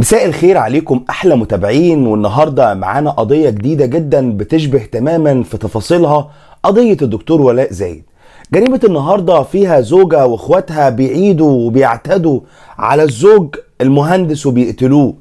مساء الخير عليكم احلى متابعين والنهارده معانا قضيه جديده جدا بتشبه تماما في تفاصيلها قضيه الدكتور ولاء زايد جريمه النهارده فيها زوجه واخواتها بيعيدوا وبيعتدوا على الزوج المهندس وبيقتلوه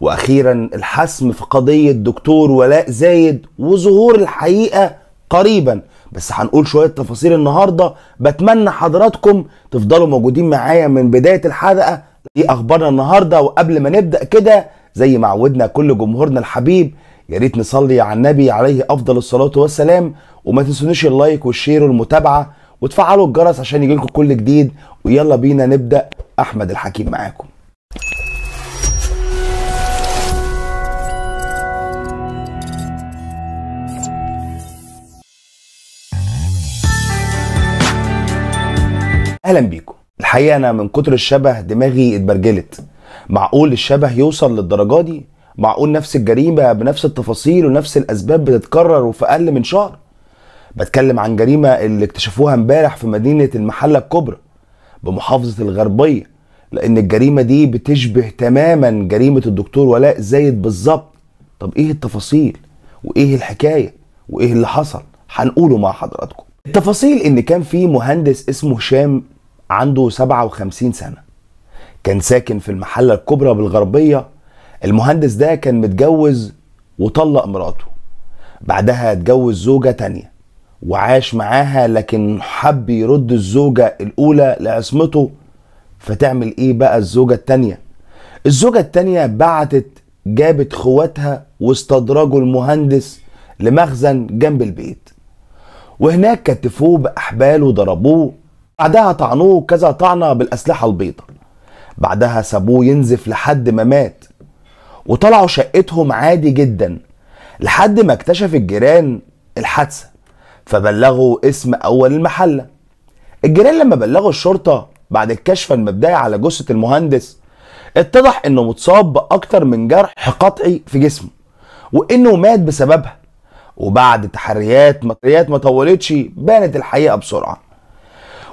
واخيرا الحسم في قضيه دكتور ولاء زايد وظهور الحقيقه قريبا بس هنقول شويه تفاصيل النهارده بتمنى حضراتكم تفضلوا موجودين معايا من بدايه الحلقه دي اخبارنا النهارده وقبل ما نبدا كده زي ما عودنا كل جمهورنا الحبيب يا ريت نصلي على النبي عليه افضل الصلاه والسلام وما تنسونيش اللايك والشير والمتابعه وتفعلوا الجرس عشان يجيلكم كل جديد ويلا بينا نبدا احمد الحكيم معاكم اهلا بيكم الحقيقه انا من كتر الشبه دماغي اتبرجلت معقول الشبه يوصل للدرجه دي معقول نفس الجريمه بنفس التفاصيل ونفس الاسباب بتتكرر وفي اقل من شهر بتكلم عن جريمه اللي اكتشفوها امبارح في مدينه المحله الكبرى بمحافظه الغربيه لان الجريمه دي بتشبه تماما جريمه الدكتور ولاء زايد بالظبط طب ايه التفاصيل وايه الحكايه وايه اللي حصل هنقوله مع حضراتكم التفاصيل ان كان في مهندس اسمه هشام عنده 57 سنة كان ساكن في المحلة الكبرى بالغربية المهندس ده كان متجوز وطلق مراته بعدها اتجوز زوجة تانية وعاش معاها لكن حب يرد الزوجة الأولى لعصمته فتعمل ايه بقى الزوجة التانية الزوجة التانية بعتت جابت خواتها واستدرجوا المهندس لمخزن جنب البيت وهناك كتفوه بأحبال وضربوه بعدها طعنوه كذا طعنه بالاسلحه البيضة بعدها سابوه ينزف لحد ما مات وطلعوا شقتهم عادي جدا لحد ما اكتشف الجيران الحادثه فبلغوا اسم اول المحله الجيران لما بلغوا الشرطه بعد الكشف المبدئي على جثه المهندس اتضح انه متصاب باكتر من جرح قطعي في جسمه وانه مات بسببها وبعد تحريات مطريات ما طولتش بانت الحقيقه بسرعه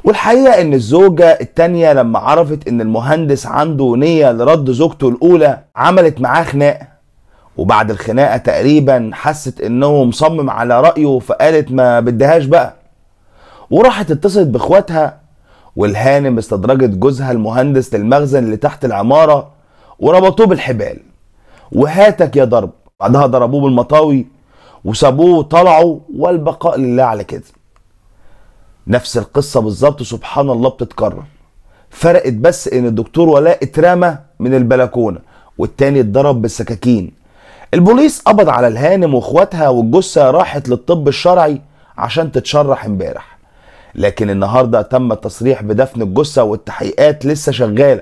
والحقيقه ان الزوجه التانيه لما عرفت ان المهندس عنده نيه لرد زوجته الاولى عملت معاه خناقه وبعد الخناقه تقريبا حست انه مصمم على رايه فقالت ما بدهاش بقى وراحت اتصلت باخواتها والهانم استدرجت جوزها المهندس للمخزن اللي تحت العماره وربطوه بالحبال وهاتك يا ضرب بعدها ضربوه بالمطاوي وسابوه وطلعوا والبقاء لله على كده نفس القصه بالظبط سبحان الله بتتكرر فرقت بس ان الدكتور ولاء اترمى من البلكونه والتاني اتضرب بالسكاكين البوليس قبض على الهانم واخواتها والجثه راحت للطب الشرعي عشان تتشرح امبارح لكن النهارده تم التصريح بدفن الجثه والتحقيقات لسه شغاله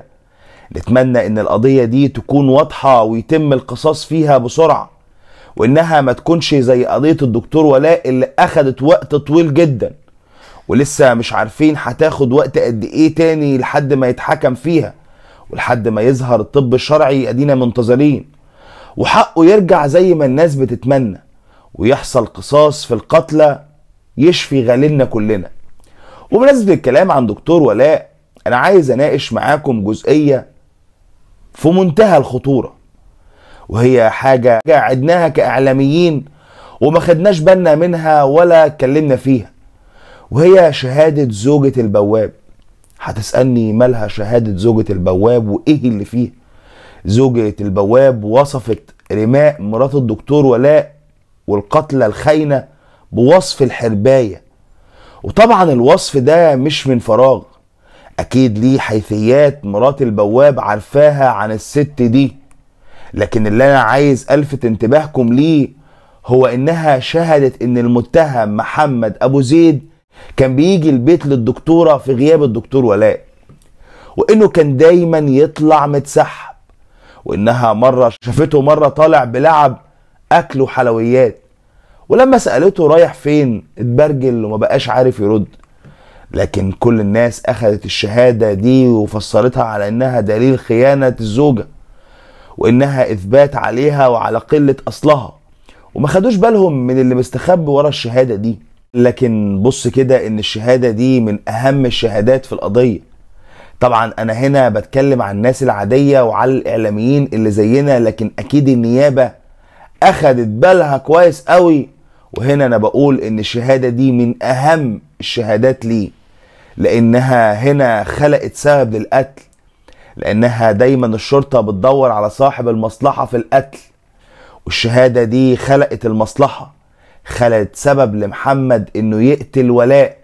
نتمنى ان القضيه دي تكون واضحه ويتم القصاص فيها بسرعه وانها ما تكونش زي قضيه الدكتور ولاء اللي اخدت وقت طويل جدا ولسه مش عارفين هتاخد وقت قد ايه تاني لحد ما يتحكم فيها ولحد ما يظهر الطب الشرعي ادينا منتظرين وحقه يرجع زي ما الناس بتتمنى ويحصل قصاص في القتلى يشفي غليلنا كلنا وبمناسبة الكلام عن دكتور ولاء انا عايز اناقش معاكم جزئية في منتهى الخطورة وهي حاجة عدناها كاعلاميين وما خدناش بالنا منها ولا اتكلمنا فيها وهي شهادة زوجة البواب هتسألني مالها شهادة زوجة البواب وإيه اللي فيها زوجة البواب وصفت رماء مرات الدكتور ولاء والقتلة الخاينة بوصف الحرباية وطبعا الوصف ده مش من فراغ أكيد ليه حيثيات مرات البواب عارفاها عن الست دي لكن اللي أنا عايز ألفت انتباهكم ليه هو إنها شهدت إن المتهم محمد أبو زيد كان بيجي البيت للدكتوره في غياب الدكتور ولاء وانه كان دايما يطلع متسحب وانها مره شافته مره طالع بلعب اكل وحلويات ولما سالته رايح فين اتبرجل وما بقاش عارف يرد لكن كل الناس اخذت الشهاده دي وفسرتها على انها دليل خيانه الزوجه وانها اثبات عليها وعلى قله اصلها وما خدوش بالهم من اللي مستخبي ورا الشهاده دي لكن بص كده ان الشهاده دي من اهم الشهادات في القضيه طبعا انا هنا بتكلم عن الناس العاديه وعلى الاعلاميين اللي زينا لكن اكيد النيابه اخدت بالها كويس قوي وهنا انا بقول ان الشهاده دي من اهم الشهادات ليه لانها هنا خلقت سبب للقتل لانها دايما الشرطه بتدور على صاحب المصلحه في القتل والشهاده دي خلقت المصلحه خلقت سبب لمحمد انه يقتل ولاء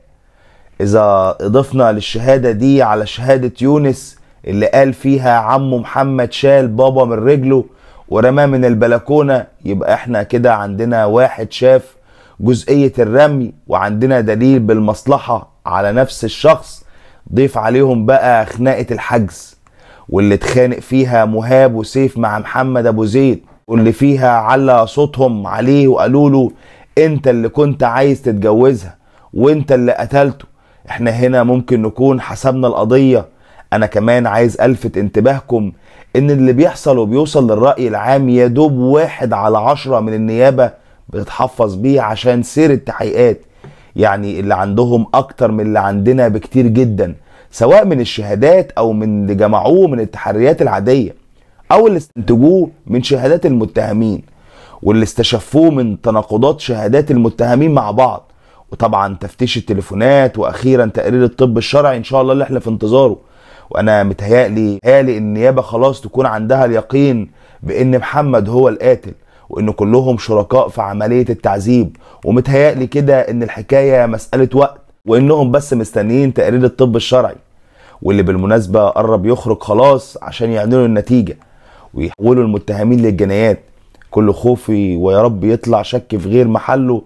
اذا اضفنا للشهاده دي على شهاده يونس اللي قال فيها عم محمد شال بابا من رجله ورماه من البلكونه يبقى احنا كده عندنا واحد شاف جزئيه الرمي وعندنا دليل بالمصلحه على نفس الشخص ضيف عليهم بقى خناقه الحجز واللي اتخانق فيها مهاب وسيف مع محمد ابو زيد واللي فيها علا صوتهم عليه وقالوا له انت اللي كنت عايز تتجوزها وانت اللي قتلته احنا هنا ممكن نكون حسبنا القضية انا كمان عايز الفت انتباهكم ان اللي بيحصل وبيوصل للرأي العام يا دوب واحد على عشرة من النيابة بتتحفظ بيه عشان سير التحقيقات يعني اللي عندهم اكتر من اللي عندنا بكتير جدا سواء من الشهادات او من اللي جمعوه من التحريات العادية او اللي استنتجوه من شهادات المتهمين واللي استشفوه من تناقضات شهادات المتهمين مع بعض وطبعا تفتيش التليفونات واخيرا تقرير الطب الشرعي ان شاء الله اللي احنا في انتظاره وانا متهيألي هالي النيابه خلاص تكون عندها اليقين بان محمد هو القاتل وان كلهم شركاء في عمليه التعذيب ومتهيألي كده ان الحكايه مساله وقت وانهم بس مستنيين تقرير الطب الشرعي واللي بالمناسبه قرب يخرج خلاص عشان يعلنوا النتيجه ويحولوا المتهمين للجنايات كل خوفي ويا رب يطلع شك في غير محله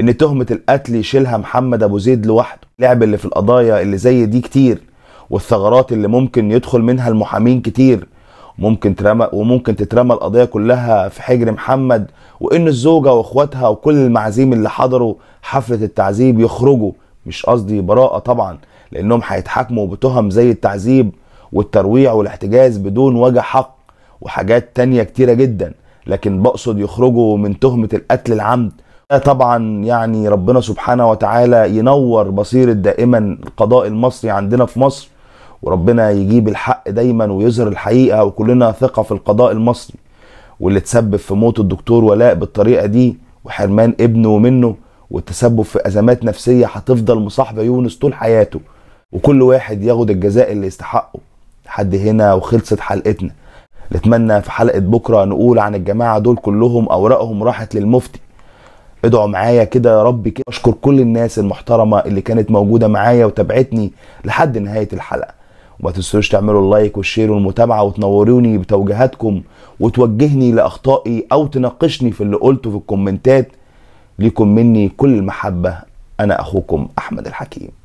ان تهمه القتل يشيلها محمد ابو زيد لوحده اللعب اللي في القضايا اللي زي دي كتير والثغرات اللي ممكن يدخل منها المحامين كتير ممكن ترمى وممكن تترمى القضيه كلها في حجر محمد وان الزوجه واخواتها وكل المعازيم اللي حضروا حفله التعذيب يخرجوا مش قصدي براءه طبعا لانهم هيتحاكموا بتهم زي التعذيب والترويع والاحتجاز بدون وجه حق وحاجات تانية كتيرة جدا لكن بقصد يخرجوا من تهمة القتل العمد طبعا يعني ربنا سبحانه وتعالى ينور بصيرة دائما القضاء المصري عندنا في مصر وربنا يجيب الحق دايما ويظهر الحقيقة وكلنا ثقة في القضاء المصري واللي تسبب في موت الدكتور ولاء بالطريقة دي وحرمان ابنه ومنه والتسبب في أزمات نفسية هتفضل مصاحبة يونس طول حياته وكل واحد ياخد الجزاء اللي يستحقه لحد هنا وخلصت حلقتنا نتمنى في حلقه بكره نقول عن الجماعه دول كلهم اوراقهم راحت للمفتي ادعوا معايا كده يا رب كده اشكر كل الناس المحترمه اللي كانت موجوده معايا وتابعتني لحد نهايه الحلقه وما تنسوش تعملوا اللايك والشير والمتابعه وتنوروني بتوجيهاتكم وتوجهني لاخطائي او تناقشني في اللي قلته في الكومنتات ليكم مني كل المحبه انا اخوكم احمد الحكيم